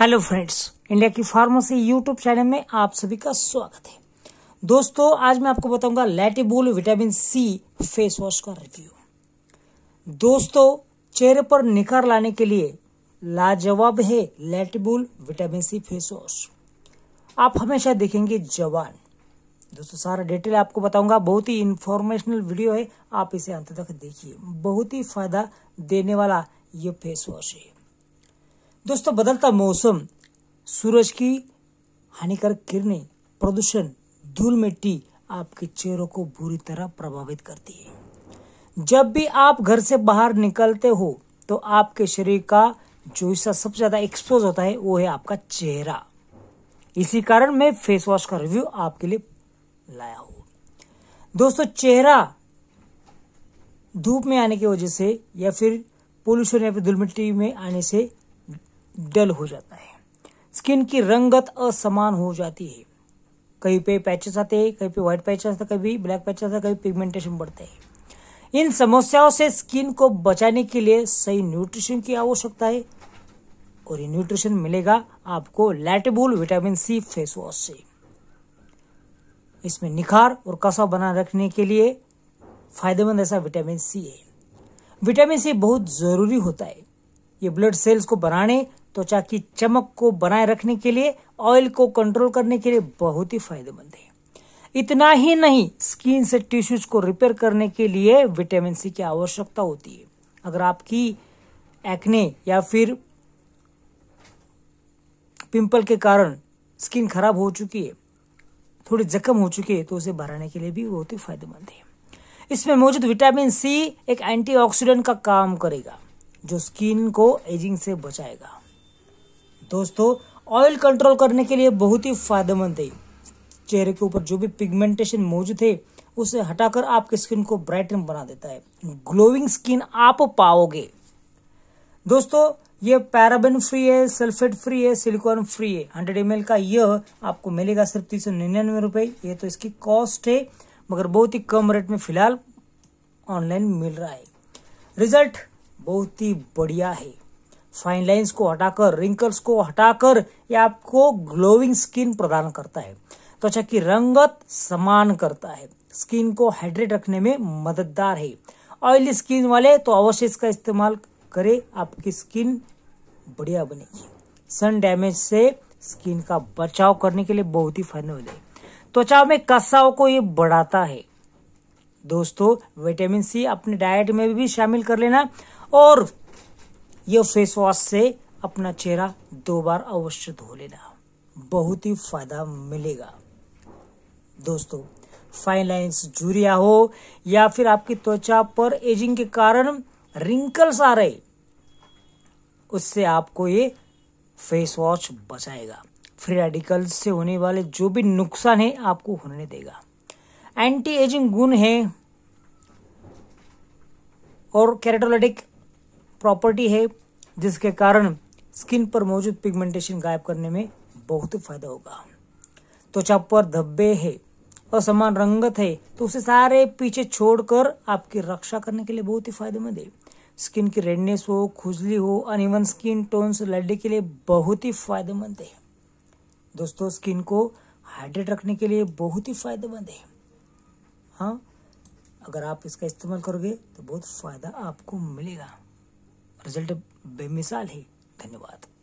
hello friends India की pharmacy YouTube channel में आप सभी का स्वागत है दोस्तों आज मैं आपको बताऊंगा लैटिबुल विटामिन सी फेस वॉश का रिव्यू दोस्तों चेहरे पर निखार लाने के लिए लाजवाब है लैटिबुल विटामिन सी फेस वॉश आप हमेशा देखेंगे जवान दोस्तों सारा डिटेल आपको बताऊंगा बहुत ही इंफॉर्मेशनल वीडियो है आप इसे अंत तक देखिए बहुत ही फायदा देने वाला ये फेस वॉश है दोस्तों बदलता मौसम सूरज की हानिकारक किरणें प्रदूषण धूल मिट्टी आपके चेहरों को बुरी तरह प्रभावित करती है जब भी आप घर से बाहर निकलते हो तो आपके शरीर का जो हिस्सा सबसे ज्यादा एक्सपोज होता है वो है आपका चेहरा इसी कारण मैं फेस वॉश का रिव्यू आपके लिए लाया हूं दोस्तों चेहरा धूप में आने की वजह से या फिर पोल्यूशन या फिर धूल मिट्टी में आने से डल हो जाता है स्किन की रंगत असमान हो जाती है कहीं पे पैचेस आते हैं कहीं पे व्हाइट पैचेस आते हैं कभी ब्लैक पैचेस आते हैं कभी पिगमेंटेशन बढ़ते हैं इन समस्याओं से स्किन को बचाने के लिए सही न्यूट्रिशन की आवश्यकता है और ये न्यूट्रिशन मिलेगा आपको लैटेबुल विटामिन सी फेस वॉश से इसमें निखार और कसा बना रखने के लिए फायदेमंद ऐसा विटामिन सी है विटामिन सी बहुत जरूरी होता है ये ब्लड सेल्स को बनाने त्वचा की चमक को बनाए रखने के लिए ऑयल को कंट्रोल करने के लिए बहुत ही फायदेमंद है इतना ही नहीं स्किन से टिश्यूज को रिपेयर करने के लिए विटामिन सी की आवश्यकता होती है अगर आपकी एक्ने या फिर पिंपल के कारण स्किन खराब हो चुकी है थोड़ी जख्म हो चुकी है तो उसे भराने के लिए भी बहुत ही फायदेमंद है इसमें मौजूद विटामिन सी एक एंटीऑक्सीडेंट का काम करेगा जो स्किन को एजिंग से बचाएगा दोस्तों ऑयल कंट्रोल करने के लिए बहुत ही फायदेमंद है चेहरे के ऊपर जो भी पिगमेंटेशन मौजूद है उसे हटाकर आपके स्किन को ब्राइटन बना देता है ग्लोइंग स्किन आप पाओगे दोस्तों ये पैराबेन फ्री है सल्फेट फ्री है सिलिकॉन फ्री है हंड्रेड एम का यह आपको मिलेगा सिर्फ तीन सौ निन्यानवे रुपए ये तो इसकी कॉस्ट है मगर बहुत ही कम रेट में फिलहाल ऑनलाइन मिल रहा है रिजल्ट बहुत ही बढ़िया है फाइन लाइन्स को हटाकर रिंकल्स को हटाकर ये आपको ग्लोइंग स्किन प्रदान करता है त्वचा तो अच्छा की रंगत समान करता है स्किन को हाइड्रेट रखने में मददगार है ऑयली स्किन वाले तो अवश्य इसका इस्तेमाल करें आपकी स्किन बढ़िया बनेगी सन डैमेज से स्किन का बचाव करने के लिए बहुत ही फायदेमंद है त्वचा तो अच्छा, में कसाव को ये बढ़ाता है दोस्तों विटामिन सी अपने डाइट में भी शामिल कर लेना और यह फेस वॉश से अपना चेहरा दो बार अवश्य धो लेना बहुत ही फायदा मिलेगा दोस्तों फाइन लाइंस जूरिया हो या फिर आपकी त्वचा पर एजिंग के कारण रिंकल्स आ रहे उससे आपको ये फेस वॉश बचाएगा फ्री रेडिकल से होने वाले जो भी नुकसान है आपको होने देगा एंटी एजिंग गुण है और कैरेटोलिटिक प्रॉपर्टी है जिसके कारण स्किन पर मौजूद पिगमेंटेशन गायब करने में बहुत फायदा होगा त्वचा पर धब्बे है और समान रंगत है तो उसे सारे पीछे छोड़कर आपकी रक्षा करने के लिए बहुत ही फायदेमंद है स्किन की रेडनेस हो खुजली हो अनइवन स्किन टोन से लड़ने के लिए बहुत ही फायदेमंद है दोस्तों स्किन को हाइड्रेट रखने के लिए बहुत ही फायदेमंद है हाँ अगर आप इसका इस्तेमाल करोगे तो बहुत फायदा आपको मिलेगा रिजल्ट बेमिसाल है धन्यवाद